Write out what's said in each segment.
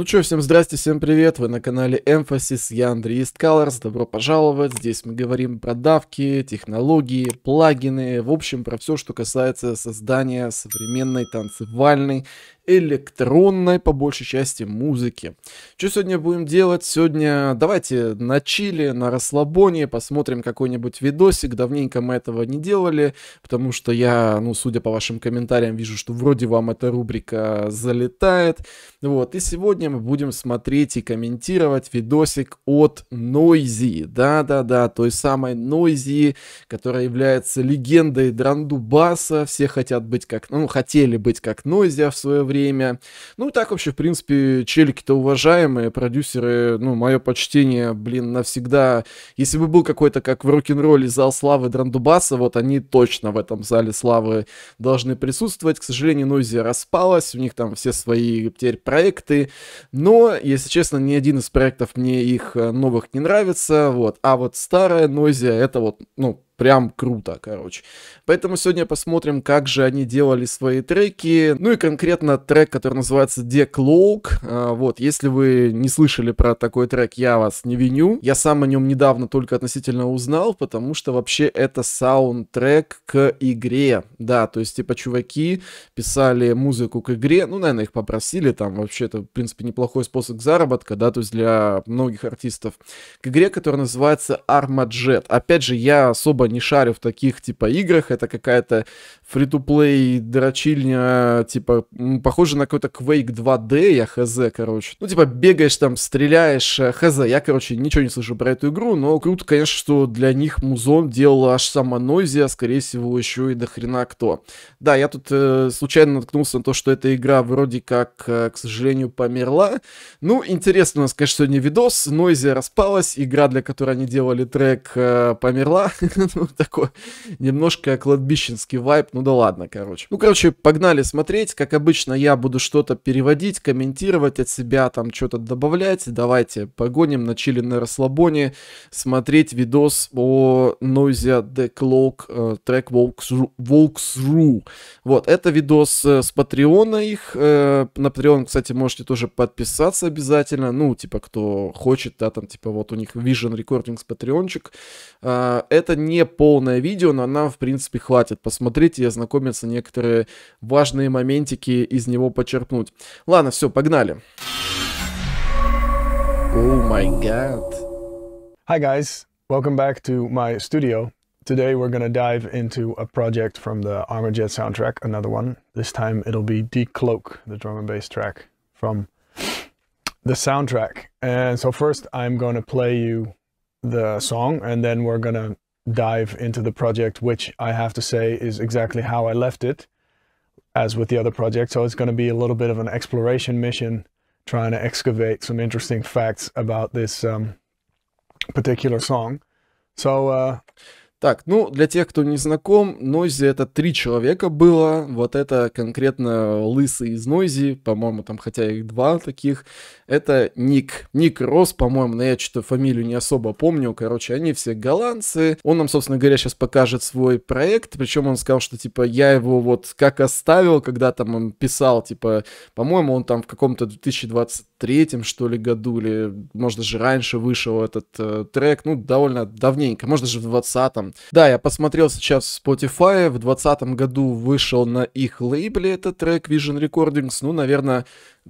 Ну что, всем здрасте, всем привет, вы на канале Emphasis, я Андрей East Colors, добро пожаловать, здесь мы говорим про давки, технологии, плагины, в общем, про все, что касается создания современной танцевальной электронной, по большей части, музыки. Что сегодня будем делать? Сегодня давайте на чили, на расслабоне, посмотрим какой-нибудь видосик. Давненько мы этого не делали, потому что я, ну, судя по вашим комментариям, вижу, что вроде вам эта рубрика залетает. Вот, и сегодня мы будем смотреть и комментировать видосик от Noisy. Да-да-да, той самой Noisy, которая является легендой Драндубаса. Все хотят быть как, ну, хотели быть как Noisy в свое время время. Ну, и так вообще, в принципе, челики-то уважаемые, продюсеры, ну, мое почтение, блин, навсегда. Если бы был какой-то, как в рок-н-ролле, зал славы Драндубаса, вот они точно в этом зале славы должны присутствовать. К сожалению, Нойзи распалась, у них там все свои теперь проекты, но, если честно, ни один из проектов мне их э, новых не нравится, вот. А вот старая Нойзи, это вот, ну, прям круто, короче. Поэтому сегодня посмотрим, как же они делали свои треки. Ну и конкретно трек, который называется The Cloak. А, вот, если вы не слышали про такой трек, я вас не виню. Я сам о нем недавно только относительно узнал, потому что вообще это саундтрек к игре. Да, то есть типа чуваки писали музыку к игре, ну, наверное, их попросили, там вообще это, в принципе, неплохой способ заработка, да, то есть для многих артистов. К игре, которая называется Armajet. Опять же, я особо не шарю в таких типа играх. Это какая-то фри-то-плей дрочильня, типа, похоже на какой-то Quake 2D, я хз, короче. Ну, типа, бегаешь там, стреляешь, э, хз. Я, короче, ничего не слышу про эту игру, но круто, конечно, что для них музон делал аж сама Нойзи, а, скорее всего, еще и дохрена кто. Да, я тут э, случайно наткнулся на то, что эта игра вроде как, э, к сожалению, померла. Ну, интересно у нас, конечно, сегодня видос. Нойзи распалась, игра, для которой они делали трек, э, померла. Ну, ну, такой немножко кладбищенский вайп, ну да ладно, короче. Ну, короче, погнали смотреть, как обычно я буду что-то переводить, комментировать от себя, там что-то добавлять, давайте погоним на чили на расслабоне, смотреть видос о Noisia The Clock Track э, walkthrough, walkthrough. Вот, это видос э, с Патреона их, э, на Patreon, кстати, можете тоже подписаться обязательно, ну, типа, кто хочет, да, там, типа, вот у них Vision Recordings Patreonчик, это не полное видео, но нам, в принципе, хватит посмотреть и ознакомиться некоторые важные моментики из него почерпнуть. Ладно, все, погнали. Oh my god. Hi guys, welcome back to my studio. Today we're going to dive into a project from the Armajet soundtrack, another one. This time it'll be Decloak, the drum and bass track from the soundtrack. And so first I'm going to play you the song and then we're going to dive into the project, which I have to say is exactly how I left it, as with the other project. So it's going to be a little bit of an exploration mission, trying to excavate some interesting facts about this um, particular song. So uh, Так, ну, для тех, кто не знаком, Нойзи это три человека было. Вот это конкретно Лысый из Нойзи, по-моему, там хотя их два таких. Это Ник. Ник Рос, по-моему, но я что-то фамилию не особо помню. Короче, они все голландцы. Он нам, собственно говоря, сейчас покажет свой проект. Причем он сказал, что, типа, я его вот как оставил, когда там он писал, типа, по-моему, он там в каком-то 2023 что ли, году, или, может, даже раньше вышел этот э, трек. Ну, довольно давненько, может, даже в 2020 да, я посмотрел сейчас в Spotify, в 2020 году вышел на их лейбле этот трек Vision Recordings, ну, наверное,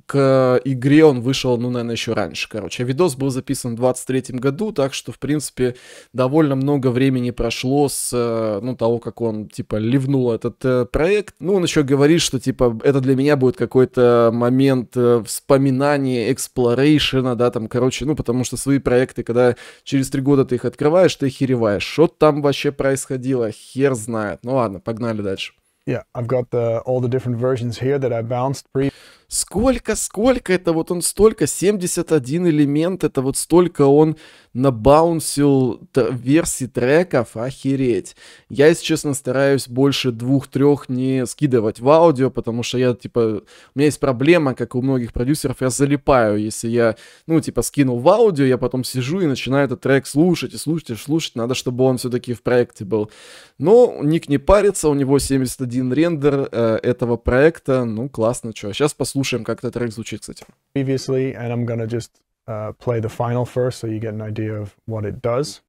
к игре он вышел, ну, наверное, еще раньше, короче. видос был записан в 23 году, так что, в принципе, довольно много времени прошло с, э, ну, того, как он, типа, ливнул этот э, проект. Ну, он еще говорит, что, типа, это для меня будет какой-то момент э, вспоминания, эксплорейшена, да, там, короче, ну, потому что свои проекты, когда через три года ты их открываешь, ты хереваешь. Что там вообще происходило, хер знает. Ну, ладно, погнали дальше. Yeah, I've got the, all the different versions here that I bounced pre Сколько, сколько это вот он столько, 71 элемент, это вот столько он набаунсил версии треков, охереть. Я, если честно, стараюсь больше двух-трех не скидывать в аудио, потому что я, типа, у меня есть проблема, как у многих продюсеров, я залипаю, если я, ну, типа, скинул в аудио, я потом сижу и начинаю этот трек слушать, и слушать, и слушать, надо, чтобы он все-таки в проекте был. Но Ник не парится, у него 71 рендер э, этого проекта, ну, классно, что. Сейчас а послушаем, как этот трек звучит, кстати. Previously, and I'm gonna just Uh, play the final first so you get an idea of what it does.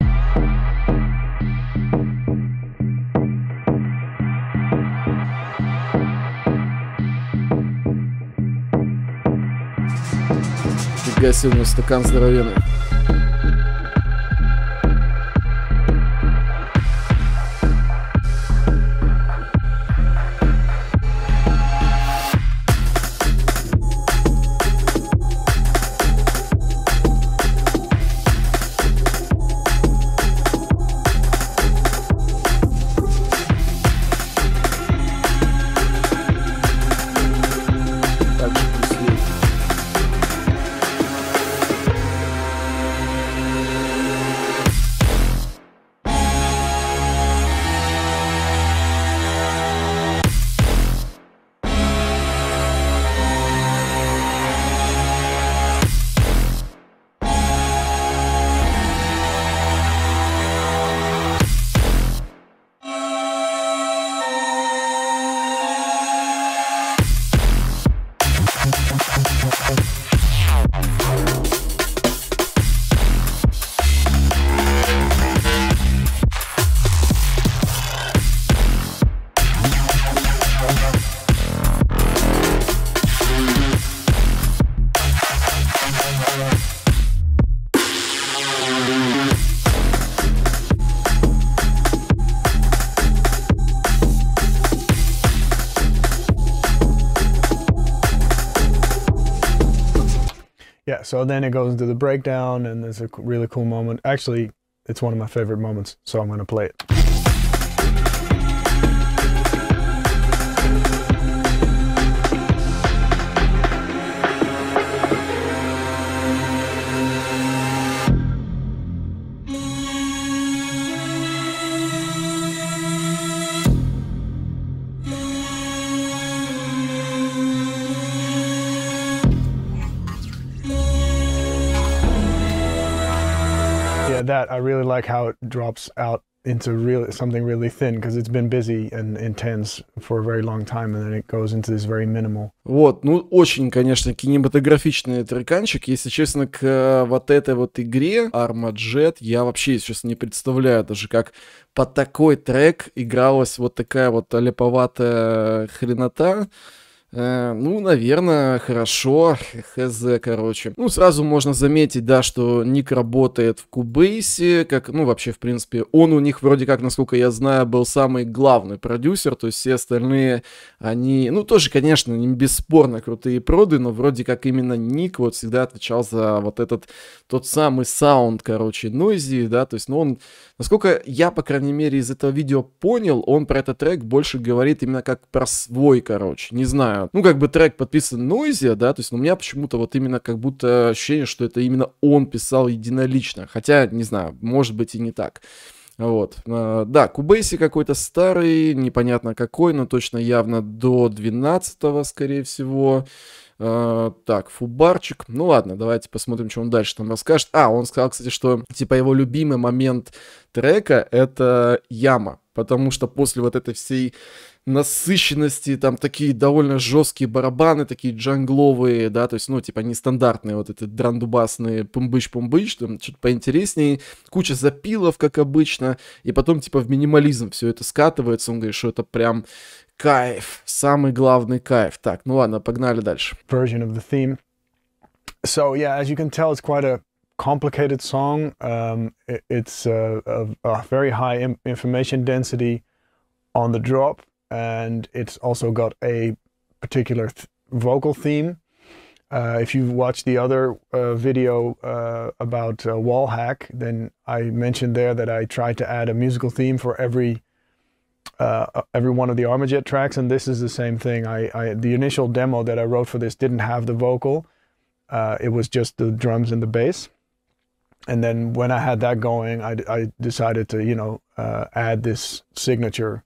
гасил на стакан здоровенный. so then it goes into the breakdown, and there's a really cool moment. Actually, it's one of my favorite moments, so I'm going to play it. I really like how it drops out into really something really thin because it's been busy and intense for a very long time and then it goes into this very minimal. Вот, ну очень, конечно, кинематографичный треканчик. Если честно, к э, вот этой вот игре Armajet я вообще, если честно, не представляю даже, как под такой трек игралась вот такая вот леповатая хренота. Э, ну, наверное, хорошо. Хз, короче. Ну, сразу можно заметить, да, что ник работает в Кубейсе, как, ну, вообще, в принципе, он у них, вроде как, насколько я знаю, был самый главный продюсер, то есть все остальные, они, ну, тоже, конечно, не бесспорно крутые проды, но вроде как именно ник вот всегда отвечал за вот этот тот самый саунд, короче, нойзи, да, то есть, ну, он, насколько я, по крайней мере, из этого видео понял, он про этот трек больше говорит именно как про свой, короче, не знаю, ну, как бы трек подписан Нойзи, да, то есть, но ну, у меня почему-то вот именно как будто ощущение, что это именно он писал единолично, хотя, не знаю, может быть и не так. Вот. А, да, Кубейси какой-то старый, непонятно какой, но точно явно до 12 скорее всего. А, так, фубарчик. Ну ладно, давайте посмотрим, что он дальше там расскажет. А, он сказал, кстати, что типа его любимый момент трека это яма. Потому что после вот этой всей насыщенности, там такие довольно жесткие барабаны, такие джангловые, да, то есть, ну, типа, нестандартные вот эти драндубасные пумбыч-пумбыч, там что-то поинтереснее, куча запилов, как обычно, и потом, типа, в минимализм все это скатывается, он говорит, что это прям кайф, самый главный кайф. Так, ну ладно, погнали дальше. Version of the theme. So, yeah, as you can tell, it's quite a complicated song. Um, it's a, a, a very high information density on the drop. and it's also got a particular th vocal theme. Uh, if you watch the other uh, video uh, about uh, wall hack, then I mentioned there that I tried to add a musical theme for every uh, uh, every one of the Armajet tracks, and this is the same thing. I, I, the initial demo that I wrote for this didn't have the vocal; it was just the drums and the bass. And then when I had that going, I, I decided to you know add this signature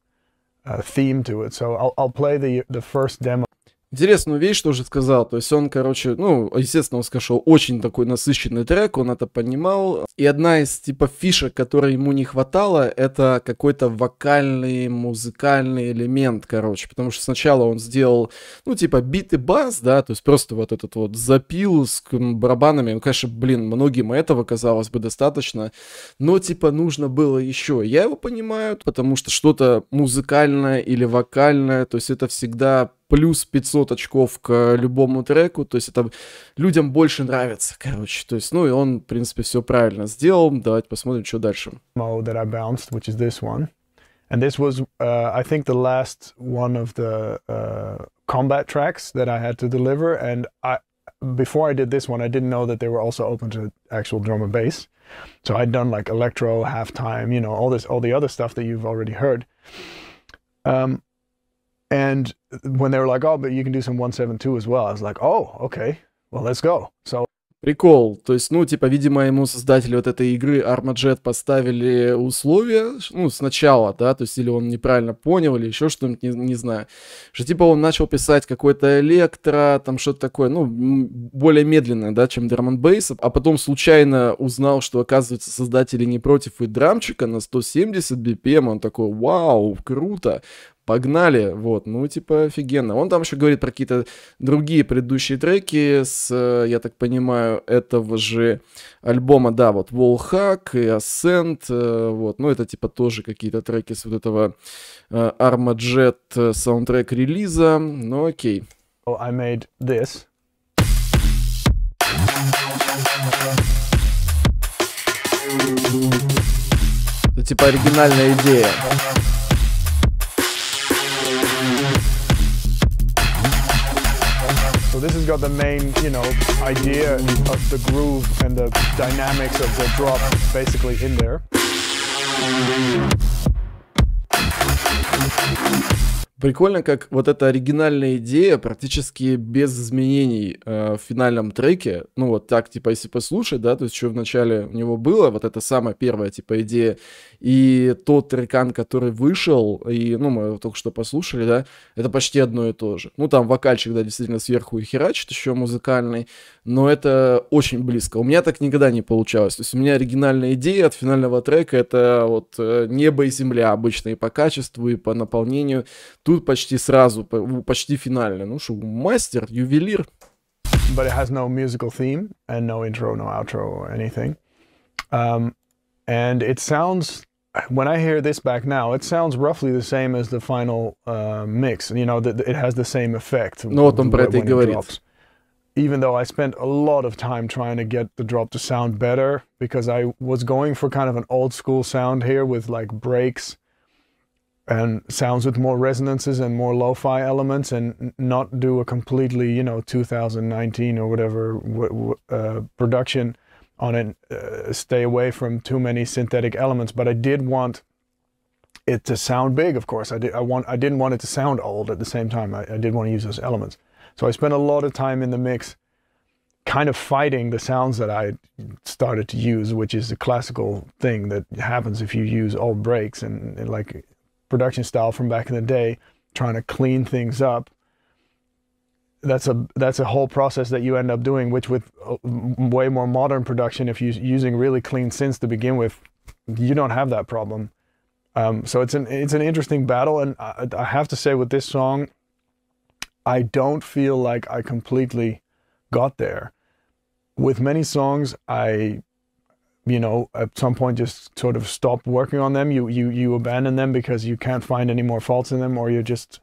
uh, theme to it. So I'll, I'll play the, the first demo. интересную вещь тоже сказал. То есть он, короче, ну, естественно, он сказал, очень такой насыщенный трек, он это понимал. И одна из, типа, фишек, которой ему не хватало, это какой-то вокальный, музыкальный элемент, короче. Потому что сначала он сделал, ну, типа, бит и бас, да, то есть просто вот этот вот запил с барабанами. Ну, конечно, блин, многим этого, казалось бы, достаточно. Но, типа, нужно было еще. Я его понимаю, потому что что-то музыкальное или вокальное, то есть это всегда плюс 500 очков к любому треку, то есть это людям больше нравится, короче, то есть, ну и он, в принципе, все правильно сделал, давайте посмотрим, что дальше. That I bounced, which is this one. And this was, uh, I think, the last one of the uh, combat tracks that I had to deliver. And I, before I did this one, I didn't know that they were also open to actual drum and bass. So I'd done like electro, halftime, you know, all this, all the other stuff that you've already heard. Um, And when they were like, oh, but you can do some 172 as well, I was like, oh, okay, well, let's go. So Прикол. То есть, ну, типа, видимо, ему создатели вот этой игры Armajet поставили условия, ну, сначала, да, то есть, или он неправильно понял, или еще что-нибудь, не, не знаю. Что, типа, он начал писать какой-то электро, там, что-то такое, ну, более медленное, да, чем Drum Bass, а потом случайно узнал, что, оказывается, создатели не против и драмчика на 170 BPM, он такой, вау, круто, погнали, вот, ну, типа, офигенно. Он там еще говорит про какие-то другие предыдущие треки с, э, я так понимаю, этого же альбома, да, вот, Wallhack и Ascent, э, вот, ну, это, типа, тоже какие-то треки с вот этого э, Armajet саундтрек-релиза, ну, окей. Oh, I made this. Это, типа, оригинальная идея. So this has got the main, you know, idea of the groove and the dynamics of the drop basically in there. прикольно, как вот эта оригинальная идея практически без изменений э, в финальном треке, ну вот так, типа, если послушать, да, то есть что вначале у него было, вот это самая первая, типа, идея, и тот трекан, который вышел, и, ну, мы только что послушали, да, это почти одно и то же. Ну, там вокальчик, да, действительно сверху и херачит еще музыкальный, но это очень близко. У меня так никогда не получалось. То есть у меня оригинальная идея от финального трека — это вот э, небо и земля обычные по качеству, и по наполнению. Тут тут почти сразу, почти Ну что, мастер, ювелир. But it has no musical theme and no intro, no outro or anything. Um, and it sounds when I hear this back now, it sounds roughly the same as the final uh, mix. You know, the, the, it has the same effect. Ну, вот он про это и говорит. Even though I spent a lot of time trying to get the drop to sound better, because I was going for kind of an old school sound here with like breaks and sounds with more resonances and more lo-fi elements and not do a completely you know 2019 or whatever uh, production on it uh, stay away from too many synthetic elements but i did want it to sound big of course i did i want i didn't want it to sound old at the same time i, I did want to use those elements so i spent a lot of time in the mix kind of fighting the sounds that I started to use, which is the classical thing that happens if you use old breaks and, and like production style from back in the day, trying to clean things up. That's a that's a whole process that you end up doing, which with uh, way more modern production, if you're using really clean synths to begin with, you don't have that problem. Um, so it's an it's an interesting battle, and I, I have to say with this song, I don't feel like I completely got there. With many songs, I you know, at some point just sort of stop working on them. You you you abandon them because you can't find any more faults in them, or you're just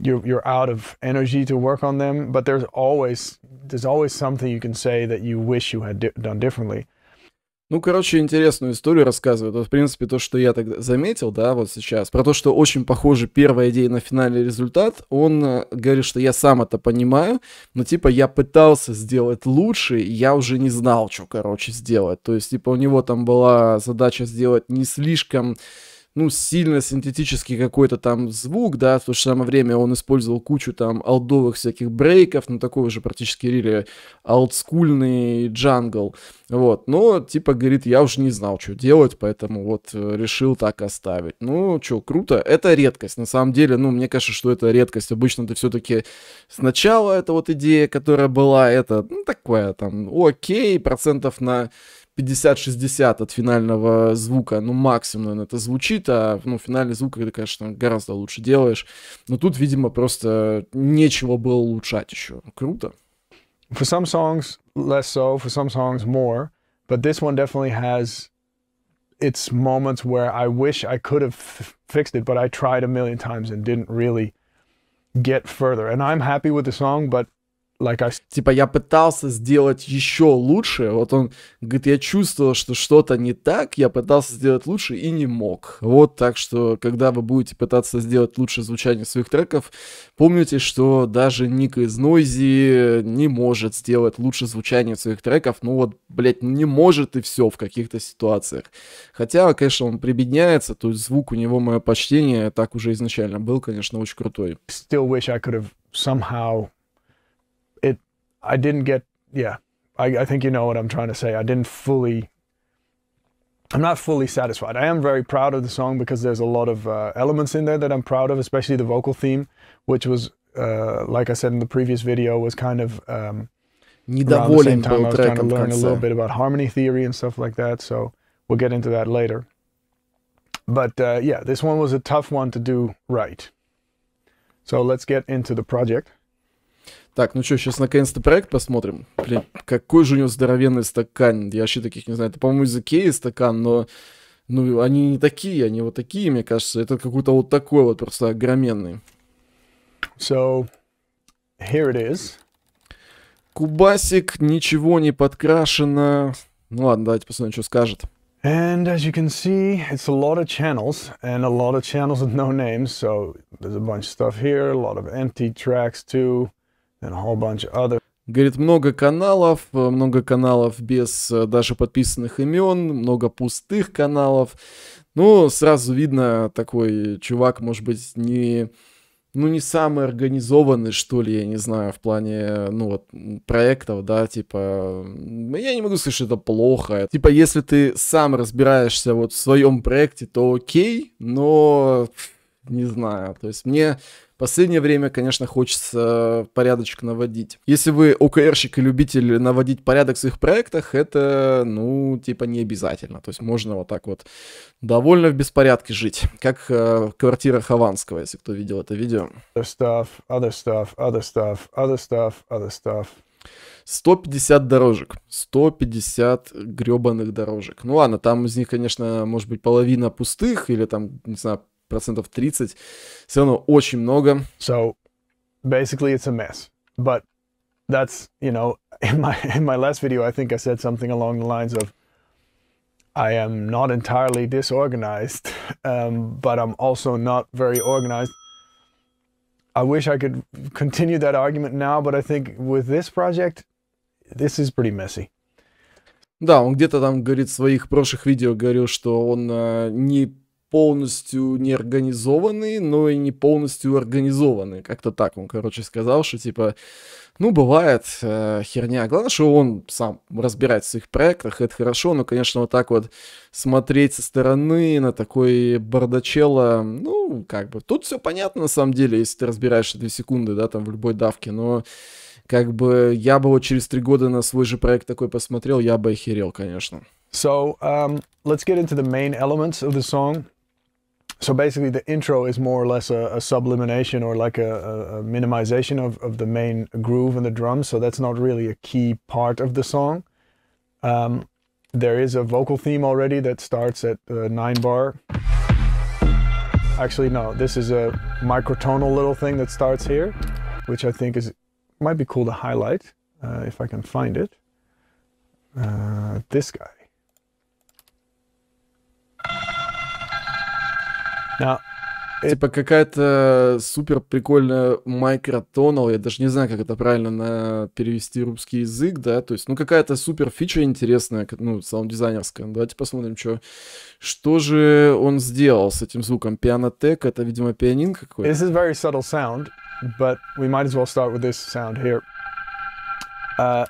you're you're out of energy to work on them. But there's always there's always something you can say that you wish you had di- done differently. Ну, короче, интересную историю рассказывает. Вот, в принципе, то, что я тогда заметил, да, вот сейчас, про то, что очень похоже первая идея на финальный результат, он э, говорит, что я сам это понимаю, но, типа, я пытался сделать лучше, и я уже не знал, что, короче, сделать. То есть, типа, у него там была задача сделать не слишком ну, сильно синтетический какой-то там звук, да, в то же самое время он использовал кучу там алдовых всяких брейков, ну, такой уже практически рили олдскульный джангл, вот, но, типа, говорит, я уже не знал, что делать, поэтому вот э, решил так оставить. Ну, что, круто, это редкость, на самом деле, ну, мне кажется, что это редкость, обычно ты все-таки сначала это вот идея, которая была, это, ну, такое, там, окей, процентов на 50-60 от финального звука, ну, максимум, наверное, это звучит, а, ну, финальный звук, это, конечно, гораздо лучше делаешь. Но тут, видимо, просто нечего было улучшать еще. Круто. For some songs, less so, for some songs, more. But this one definitely has its moments where I wish I could have fixed it, but I tried a million times and didn't really get further. And I'm happy with the song, but like I... Типа я пытался сделать еще лучше, вот он говорит, я чувствовал, что что-то не так, я пытался сделать лучше и не мог. Вот так что, когда вы будете пытаться сделать лучше звучание своих треков, помните, что даже Ник из Нойзи не может сделать лучше звучание своих треков, ну вот, блядь, не может и все в каких-то ситуациях. Хотя, конечно, он прибедняется, то есть звук у него, мое почтение, так уже изначально был, конечно, очень крутой. Still wish I could have somehow I didn't get, yeah, I, I think you know what I'm trying to say. I didn't fully, I'm not fully satisfied. I am very proud of the song because there's a lot of uh, elements in there that I'm proud of, especially the vocal theme, which was, uh, like I said in the previous video, was kind of, um, around the same time I was trying to learn a little bit about harmony theory and stuff like that. So we'll get into that later. But uh, yeah, this one was a tough one to do right. So let's get into the project. Так, ну что, сейчас наконец-то проект посмотрим. Блин, какой же у него здоровенный стакан. Я вообще таких не знаю. Это, по-моему, из Икеи стакан, но... Ну, они не такие, они вот такие, мне кажется. Это какой-то вот такой вот просто огроменный. So, here it is. Кубасик, ничего не подкрашено. Ну ладно, давайте посмотрим, что скажет. And as you can see, it's a lot of channels and a lot of channels with no names. So there's a bunch of stuff here, a lot of empty tracks too. Говорит, много каналов, много каналов без э, даже подписанных имен, много пустых каналов. Ну, сразу видно, такой чувак, может быть, не, ну, не самый организованный, что ли, я не знаю, в плане, ну, вот, проектов, да, типа, я не могу сказать, что это плохо. Типа, если ты сам разбираешься вот в своем проекте, то окей, но, не знаю, то есть мне Последнее время, конечно, хочется э, порядочек наводить. Если вы ОКРщик и любитель наводить порядок в своих проектах, это, ну, типа не обязательно. То есть можно вот так вот довольно в беспорядке жить, как э, квартира Хованского, если кто видел это видео. Other stuff, other stuff, other stuff, other stuff, other stuff. 150 дорожек. 150 гребаных дорожек. Ну ладно, там из них, конечно, может быть половина пустых или там, не знаю, процентов 30, все равно очень много. So, basically it's a mess. But that's, you know, in my, in my last video, I think I said something along the lines of, I am not entirely disorganized, um, but I'm also not very organized. I wish I could continue that argument now, but I think with this project, this is pretty messy. Да, он где-то там говорит в своих прошлых видео говорил, что он э, не полностью неорганизованные, но и не полностью организованные. Как-то так он, короче, сказал, что типа, ну, бывает э, херня. Главное, что он сам разбирается в своих проектах, это хорошо, но, конечно, вот так вот смотреть со стороны на такой бардачело, ну, как бы, тут все понятно на самом деле, если ты разбираешься две секунды, да, там, в любой давке, но как бы я бы вот через три года на свой же проект такой посмотрел, я бы охерел, конечно. So, um, let's get into the main elements of the song. so basically the intro is more or less a, a sublimination or like a, a, a, minimization of, of the main groove and the drums so that's not really a key part of the song um, there is a vocal theme already that starts at uh, nine bar actually no this is a microtonal little thing that starts here which i think is might be cool to highlight uh, if i can find it uh, this guy А, типа какая-то супер прикольная микротонал, я даже не знаю, как это правильно на перевести русский язык, да, то есть, ну, какая-то супер фича интересная, ну, саунд-дизайнерская. Ну, давайте посмотрим, что, что же он сделал с этим звуком. Пианотек, это, видимо, пианин какой-то. This is very subtle sound, but we might as well start with this sound here. Uh,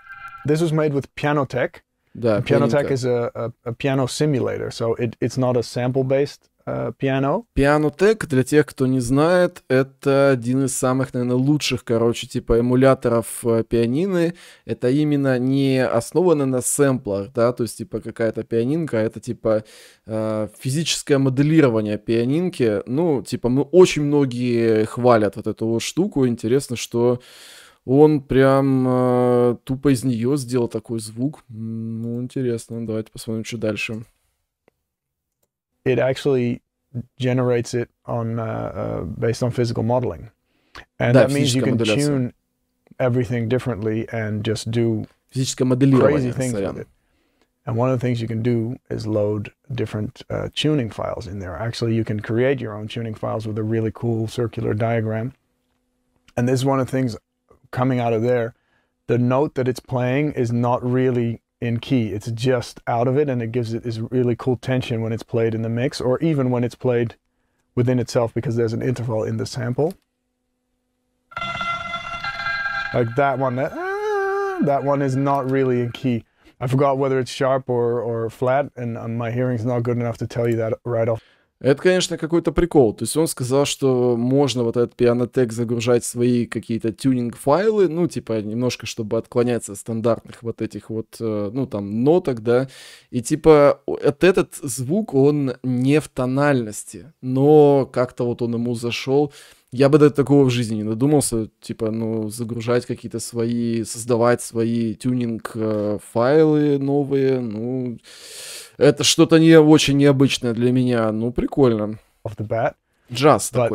this was made with Pianotech. Да, Pianotech is a, a, a piano simulator, so it, it's not a sample-based Э, пиано. Пиано Тек, для тех, кто не знает, это один из самых, наверное, лучших, короче, типа эмуляторов э, пианины. Это именно не основано на сэмплах, да, то есть, типа, какая-то пианинка, а это, типа, э, физическое моделирование пианинки. Ну, типа, мы очень многие хвалят вот эту вот штуку. Интересно, что он прям тупо из нее сделал такой звук. Ну, интересно, давайте посмотрим, что дальше. it actually generates it on uh, uh, based on physical modeling, and that means you can tune everything differently and just do crazy things with it. And one of the things you can do is load different uh, tuning files in there. Actually, you can create your own tuning files with a really cool circular diagram. And this is one of the things coming out of there. The note that it's playing is not really in key. It's just out of it and it gives it this really cool tension when it's played in the mix or even when it's played within itself because there's an interval in the sample. Like that one, that, ah, that one is not really in key. I forgot whether it's sharp or, or flat and uh, my hearing's not good enough to tell you that right off. Это, конечно, какой-то прикол. То есть он сказал, что можно вот этот пианотек загружать свои какие-то тюнинг-файлы, ну, типа, немножко, чтобы отклоняться от стандартных вот этих вот, э, ну, там, ноток, да. И, типа, вот этот звук, он не в тональности, но как-то вот он ему зашел я бы до такого в жизни не додумался, типа, ну, загружать какие-то свои, создавать свои тюнинг-файлы э, новые, ну, это что-то не очень необычное для меня, ну, прикольно. Off the But,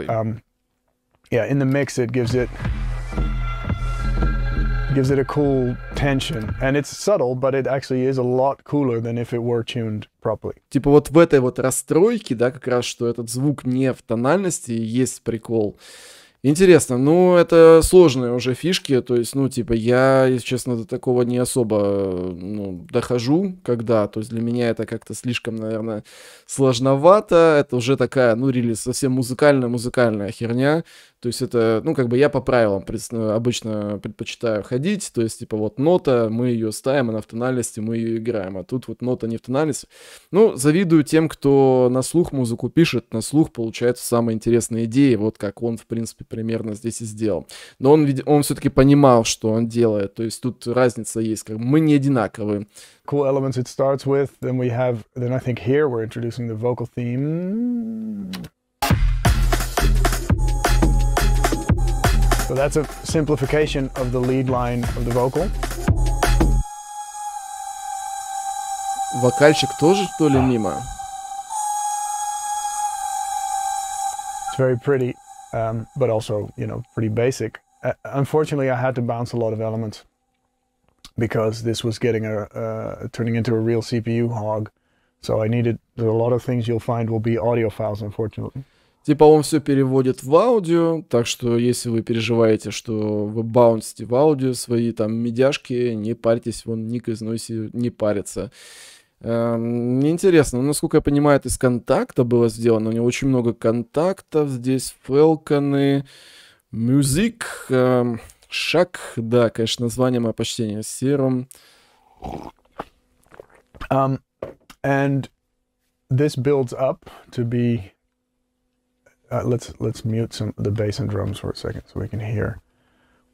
Um, yeah, in the mix it gives it gives it a cool tension. And it's subtle, but it actually is a lot cooler than if it were tuned properly. Типа вот в этой вот расстройке, да, как раз, что этот звук не в тональности, есть прикол. Интересно, ну это сложные уже фишки, то есть, ну типа я, если честно, до такого не особо ну, дохожу, когда, то есть для меня это как-то слишком, наверное, сложновато, это уже такая, ну релиз совсем музыкальная-музыкальная херня, то есть это, ну, как бы я по правилам пред, обычно предпочитаю ходить, то есть, типа, вот нота, мы ее ставим, она в тональности, мы ее играем, а тут вот нота не в тональности. Ну, завидую тем, кто на слух музыку пишет, на слух получается самые интересные идеи, вот как он, в принципе, примерно здесь и сделал. Но он, он все-таки понимал, что он делает, то есть тут разница есть, как мы не одинаковы. Cool elements it starts with, then we have, then I think here we're introducing the vocal theme. So that's a simplification of the lead line of the vocal. Вокальщик тоже, что ли, мимо? It's very pretty, um, but also, you know, pretty basic. Uh, unfortunately, I had to bounce a lot of elements because this was getting a uh, turning into a real CPU hog. So I needed a lot of things you'll find will be audio files, unfortunately. Типа он все переводит в аудио, так что если вы переживаете, что вы баунсите в аудио свои там медяшки, не парьтесь, вон ник из Noisy не парится. Эм, интересно, насколько я понимаю, это из контакта было сделано, у него очень много контактов, здесь фелконы, мюзик, эм, шаг, да, конечно, название мое почтение, серум. Um, and this builds up to be uh, let's let's mute some the bass and drums for a second so we can hear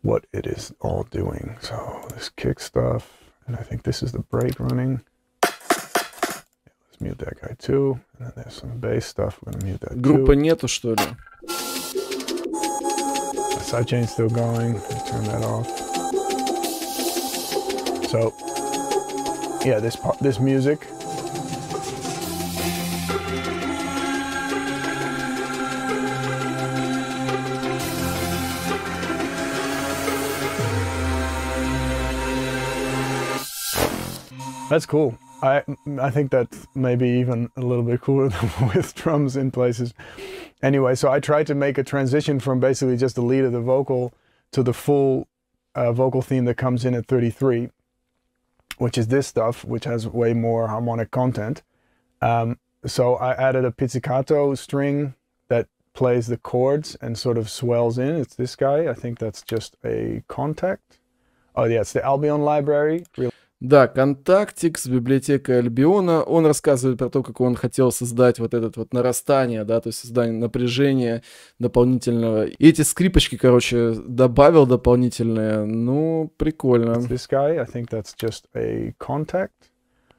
what it is all doing. So this kick stuff, and I think this is the break running. Yeah, let's mute that guy too. And then there's some bass stuff. We're gonna mute that. Группы нету что ли? The sidechain's still going. Let's turn that off. So yeah, this this music That's cool. I I think that's maybe even a little bit cooler with drums in places. Anyway, so I tried to make a transition from basically just the lead of the vocal to the full uh, vocal theme that comes in at 33, which is this stuff, which has way more harmonic content. Um, so I added a pizzicato string that plays the chords and sort of swells in. It's this guy. I think that's just a contact. Oh yeah, it's the Albion library. Да, контактик с библиотекой Альбиона. Он рассказывает про то, как он хотел создать вот этот вот нарастание, да, то есть создание напряжения дополнительного. И эти скрипочки, короче, добавил дополнительные. Ну, прикольно. This guy, I think that's just a contact.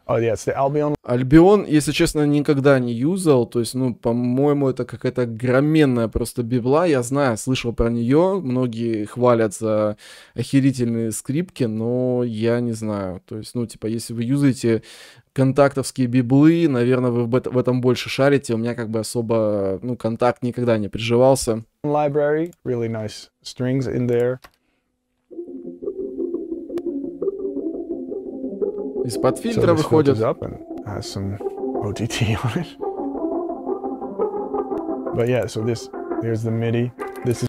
Oh, yes, the Albion. Albion, если честно, никогда не юзал. То есть, ну, по-моему, это какая-то громенная просто библа. Я знаю, слышал про нее. Многие хвалят за охерительные скрипки, но я не знаю. То есть, ну, типа, если вы юзаете контактовские библы, наверное, вы в этом больше шарите. У меня как бы особо, ну, контакт никогда не приживался. Library, really nice strings in there. Из-под фильтра so выходит... А, yeah, so this, the MIDI. This is...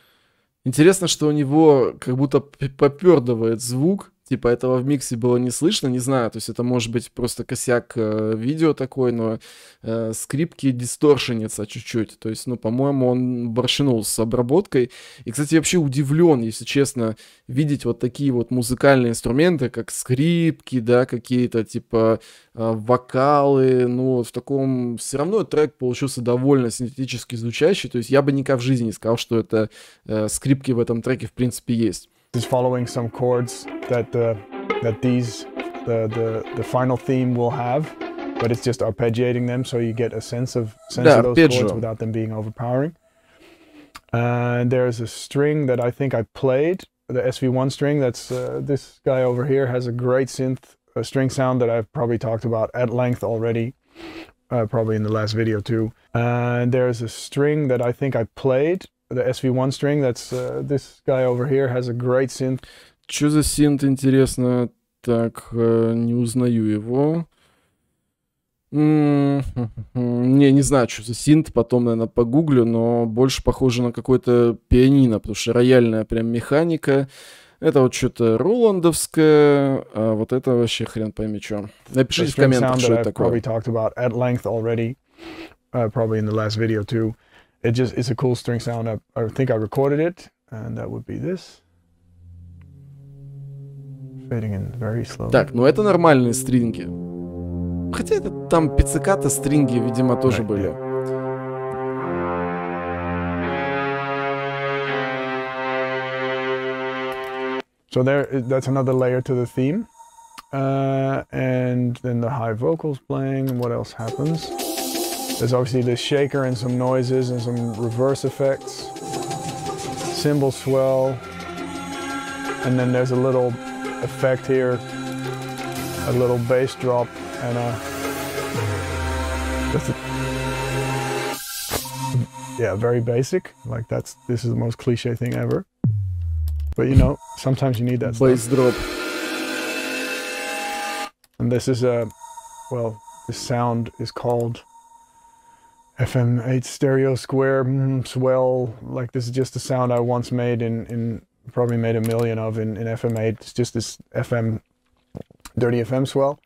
Интересно, что у него как будто попердывает звук типа этого в миксе было не слышно, не знаю, то есть это может быть просто косяк э, видео такой, но э, скрипки дисторшенится чуть-чуть, то есть, ну, по-моему, он борщинул с обработкой, и, кстати, вообще удивлен, если честно, видеть вот такие вот музыкальные инструменты, как скрипки, да, какие-то, типа, э, вокалы, ну, в таком, все равно трек получился довольно синтетически звучащий, то есть я бы никак в жизни не сказал, что это э, скрипки в этом треке, в принципе, есть. Is following some chords that the uh, that these the, the the final theme will have, but it's just arpeggiating them so you get a sense of sense yeah, of those chords without them being overpowering. And there's a string that I think I played, the SV1 string. That's uh, this guy over here has a great synth a uh, string sound that I've probably talked about at length already, uh, probably in the last video too. And there's a string that I think I played the SV1 string. That's uh, this guy over here has a great synth. Что за синт, интересно? Так, э, не узнаю его. Не, не знаю, что за синт, потом, наверное, погуглю, но больше похоже на какое-то пианино, потому что рояльная прям механика. Это вот что-то роландовское, а вот это вообще хрен пойми что. Напишите в комментах, что это такое. uh, probably in the last video too. it just it's a cool string sound. I, I think I recorded it, and that would be this. Fading in very slowly. Так, ну это нормальные стринги. Хотя это там пицциката стринги, видимо, тоже right, были. Yeah. So there, that's another layer to the theme. Uh, and then the high vocals playing, what else happens? There's obviously the shaker and some noises and some reverse effects, cymbal swell, and then there's a little effect here, a little bass drop, and uh, a, yeah, very basic. Like that's, this is the most cliche thing ever. But you know, sometimes you need that bass stuff. drop. And this is a, well, this sound is called FM 8 stereo square mm, swell. Like this is just a sound I once made in, in probably made a million of in, in FM 8. It's just this FM dirty FM swell.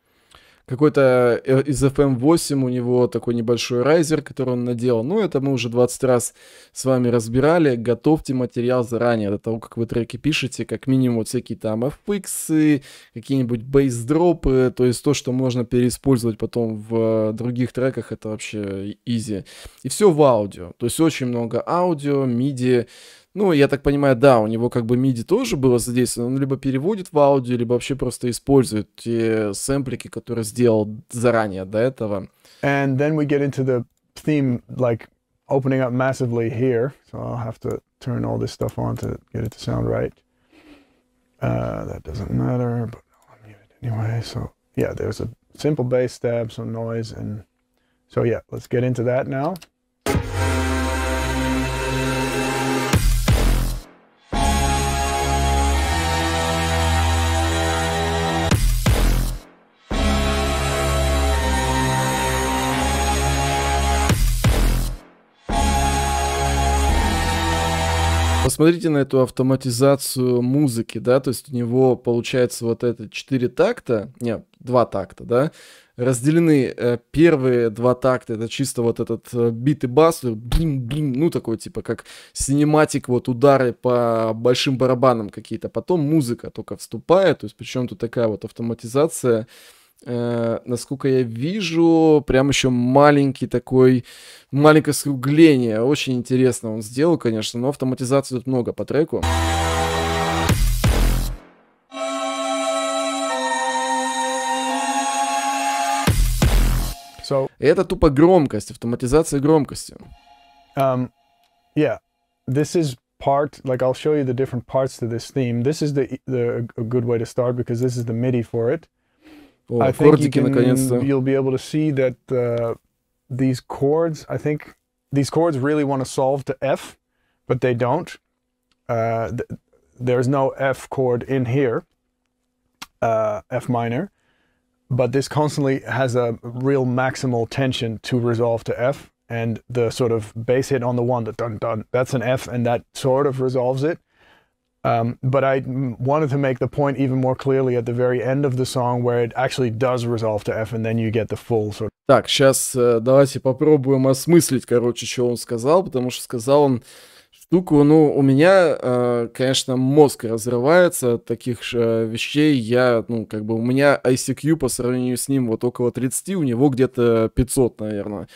какой-то э, из FM8 эм у него такой небольшой райзер, который он надел. Ну, это мы уже 20 раз с вами разбирали. Готовьте материал заранее до того, как вы треки пишете, как минимум всякие там FX, какие-нибудь бейсдропы, то есть то, что можно переиспользовать потом в э, других треках, это вообще изи. И все в аудио, то есть очень много аудио, MIDI, ну, я так понимаю, да, у него как бы MIDI тоже было задействовано. Он либо переводит в аудио, либо вообще просто использует те сэмплики, которые сделал заранее до этого. And then we get into the theme, like, opening up massively here. So I'll have to turn all this stuff on to get it to sound right. Uh, that doesn't matter, but I'll mute it anyway. So, yeah, there's a simple bass stab, some noise, and so, yeah, let's get into that now. посмотрите на эту автоматизацию музыки, да, то есть у него получается вот это 4 такта, не, 2 такта, да, разделены э, первые два такта, это чисто вот этот э, бит и бас, бум, бум, ну такой типа как синематик, вот удары по большим барабанам какие-то, потом музыка только вступает, то есть причем тут такая вот автоматизация, Э, насколько я вижу, прям еще маленький такой, маленькое скругление. Очень интересно он сделал, конечно, но автоматизации тут много по треку. So, Это тупо громкость, автоматизация громкости. Um, yeah, this is part, like I'll show you the different parts to this theme. This is the, the a good way to start because this is the MIDI for it. О, I think you наконец-то. You'll be able to see that uh, these chords, I think these chords really want to solve to F, but they don't. Uh, th there's no F chord in here, uh, F minor, but this constantly has a real maximal tension to resolve to F, and the sort of bass hit on the one, the dun dun, that's an F, and that sort of resolves it. Um, but I wanted to make the point even more clearly at the very end of the song where it actually does resolve to F and then you get the full sort of... Так, сейчас э, давайте попробуем осмыслить, короче, что он сказал, потому что сказал он штуку. Ну, у меня, э, конечно, мозг разрывается от таких же э, вещей. Я, ну, как бы у меня ICQ по сравнению с ним вот около 30, у него где-то 500, наверное.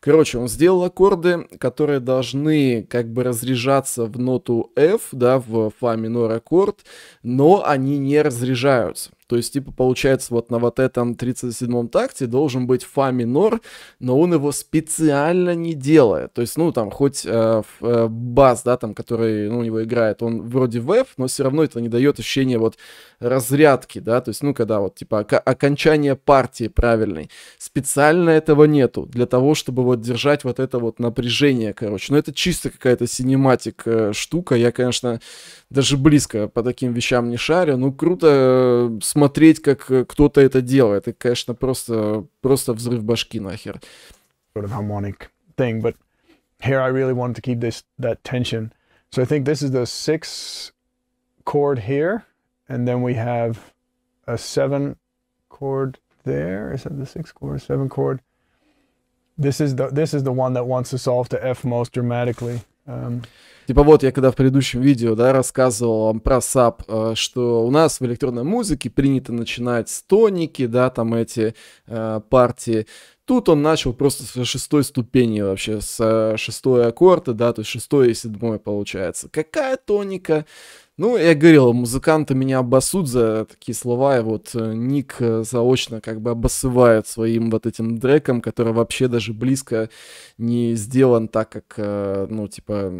Короче, он сделал аккорды, которые должны как бы разряжаться в ноту F, да, в фа минор аккорд, но они не разряжаются. То есть, типа, получается, вот на вот этом 37-м такте должен быть фа минор, но он его специально не делает. То есть, ну, там, хоть э, э, бас, да, там, который, ну, у него играет, он вроде в F, но все равно это не дает ощущения вот разрядки, да, то есть, ну, когда вот, типа, окончание партии правильной. Специально этого нету для того, чтобы вот держать вот это вот напряжение, короче. Но ну, это чисто какая-то синематик э, штука. Я, конечно, даже близко по таким вещам не шарю. Ну, круто смотрю э, смотреть, как э, кто-то это делает. конечно, просто, просто взрыв башки нахер. Sort of harmonic thing, but here I really wanted to keep this that tension. So I think this is the six chord here, and then we have a seven chord there. Is that the six chord, seven chord? This is the this is the one that wants to solve to F most dramatically. Эм, типа вот я когда в предыдущем видео, да, рассказывал вам про САП, э, что у нас в электронной музыке принято начинать с тоники, да, там эти э, партии. Тут он начал просто с шестой ступени вообще, с шестой аккорда, да, то есть шестой и седьмой получается. Какая тоника? Ну, я говорил, музыканты меня обоссут за такие слова, и вот э, Ник э, заочно как бы обоссывает своим вот этим дреком, который вообще даже близко не сделан так, как, э, ну, типа,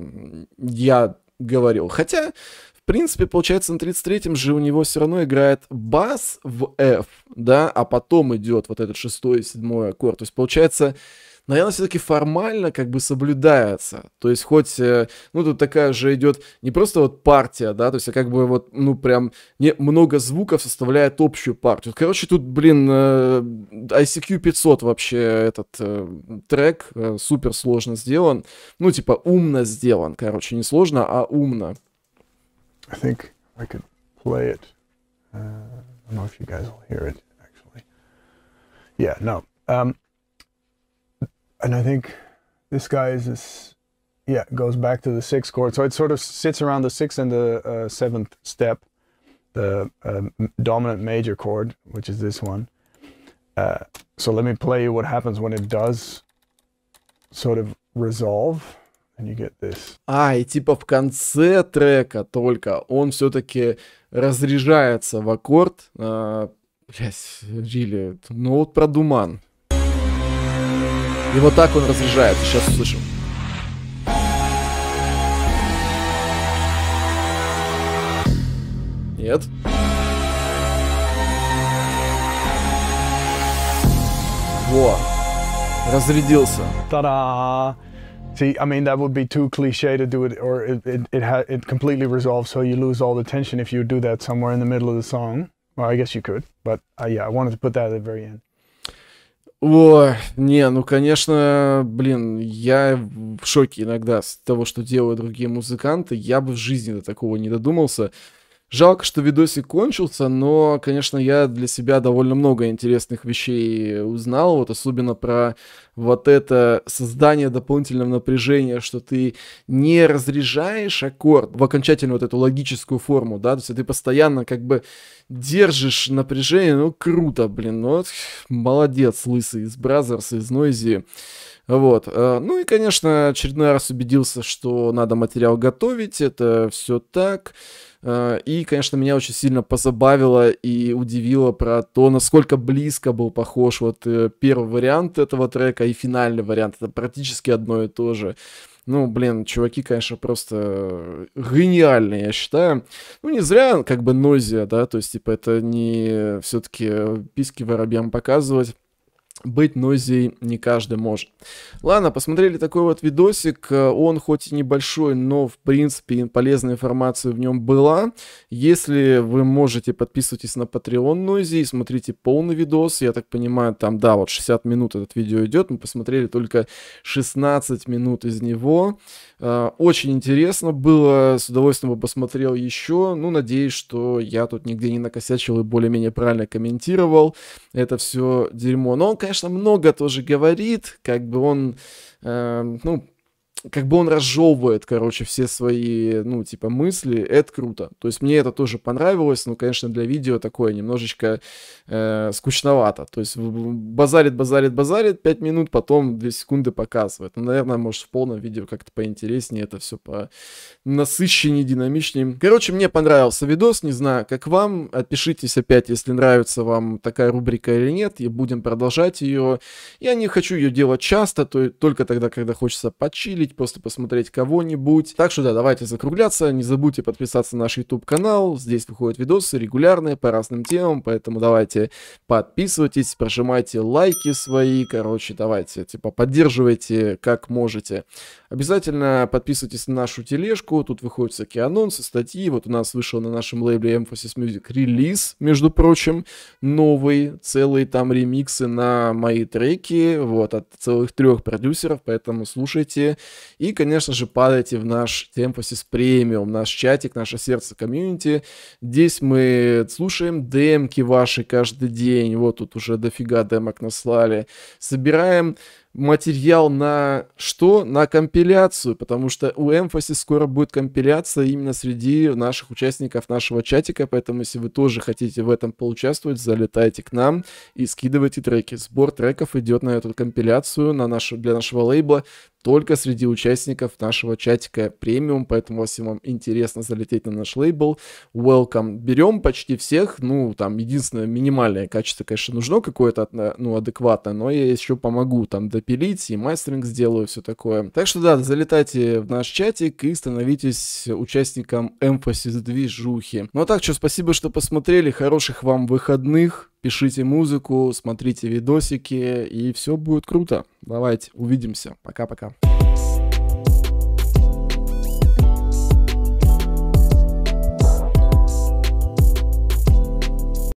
я говорил. Хотя, в принципе, получается, на 33-м же у него все равно играет бас в F, да, а потом идет вот этот шестой и седьмой аккорд. То есть, получается, но она все-таки формально как бы соблюдается. То есть хоть, э, ну тут такая же идет не просто вот партия, да, то есть а как бы вот, ну прям не, много звуков составляет общую партию. Короче, тут, блин, ICQ э, 500 вообще этот э, трек супер сложно сделан. Ну типа умно сделан, короче, не сложно, а умно. I think I could play it. Uh, I don't know if you guys will hear it, actually. Yeah, no. Um, and I think this guy is this, yeah, goes back to the sixth chord. So it sort of sits around the sixth and the uh, seventh step, the uh, dominant major chord, which is this one. Uh, so let me play you what happens when it does sort of resolve. And you get this. А, и типа в конце трека только он все-таки разряжается в аккорд. Э, блять, Рили, ну вот про И вот так он разряжается. Сейчас услышим. Нет. Во. Разрядился. Та-да! See, I mean, that would be too cliche to do it, or it it it, ha- it completely resolves, so you lose all the tension if you do that somewhere in the middle of the song. Well, I guess you could, but uh, yeah, I wanted to put that at the very end. О, не, ну, конечно, блин, я в шоке иногда с того, что делают другие музыканты. Я бы в жизни до такого не додумался. Жалко, что видосик кончился, но, конечно, я для себя довольно много интересных вещей узнал, вот особенно про вот это создание дополнительного напряжения, что ты не разряжаешь аккорд в окончательную вот эту логическую форму, да, то есть а ты постоянно как бы держишь напряжение, ну, круто, блин, ну, молодец, лысый из Бразерс, из Нойзи. Вот. Э, ну и, конечно, очередной раз убедился, что надо материал готовить, это все так. Э, и, конечно, меня очень сильно позабавило и удивило про то, насколько близко был похож вот э, первый вариант этого трека и финальный вариант. Это практически одно и то же. Ну, блин, чуваки, конечно, просто э, гениальные, я считаю. Ну, не зря, как бы, нозия, да, то есть, типа, это не все-таки писки воробьям показывать быть нойзи не каждый может. Ладно, посмотрели такой вот видосик. Э, он хоть и небольшой, но в принципе полезная информация в нем была. Если вы можете, подписывайтесь на Patreon Noisy и смотрите полный видос. Я так понимаю, там, да, вот 60 минут этот видео идет. Мы посмотрели только 16 минут из него. Э, очень интересно было, с удовольствием бы посмотрел еще. Ну, надеюсь, что я тут нигде не накосячил и более-менее правильно комментировал это все дерьмо. Но он, конечно, много тоже говорит, как бы он, эм, ну, как бы он разжевывает, короче, все свои, ну, типа, мысли, это круто. То есть мне это тоже понравилось, но, конечно, для видео такое немножечко э, скучновато. То есть базарит, базарит, базарит, 5 минут, потом 2 секунды показывает. Ну, наверное, может, в полном видео как-то поинтереснее это все по насыщеннее, динамичнее. Короче, мне понравился видос, не знаю, как вам. Отпишитесь опять, если нравится вам такая рубрика или нет, и будем продолжать ее. Я не хочу ее делать часто, то только тогда, когда хочется почилить, включить, просто посмотреть кого-нибудь. Так что да, давайте закругляться. Не забудьте подписаться на наш YouTube канал. Здесь выходят видосы регулярные по разным темам, поэтому давайте подписывайтесь, прожимайте лайки свои, короче, давайте, типа, поддерживайте как можете. Обязательно подписывайтесь на нашу тележку, тут выходят всякие анонсы, статьи. Вот у нас вышел на нашем лейбле Emphasis Music релиз, между прочим, новый, целые там ремиксы на мои треки, вот, от целых трех продюсеров, поэтому слушайте, и, конечно же, падайте в наш Темпосис премиум, наш чатик, наше сердце комьюнити. Здесь мы слушаем демки ваши каждый день. Вот тут уже дофига демок наслали. Собираем материал на что? На компиляцию, потому что у Emphasis скоро будет компиляция именно среди наших участников нашего чатика, поэтому если вы тоже хотите в этом поучаствовать, залетайте к нам и скидывайте треки. Сбор треков идет на эту компиляцию на нашу, для нашего лейбла только среди участников нашего чатика премиум, поэтому если вам интересно залететь на наш лейбл, welcome. Берем почти всех, ну, там, единственное, минимальное качество, конечно, нужно какое-то, ну, адекватное, но я еще помогу, там, до допилить, и мастеринг сделаю, все такое. Так что да, залетайте в наш чатик и становитесь участником эмфасис движухи. Ну а так что, спасибо, что посмотрели, хороших вам выходных, пишите музыку, смотрите видосики, и все будет круто. Давайте, увидимся. Пока-пока.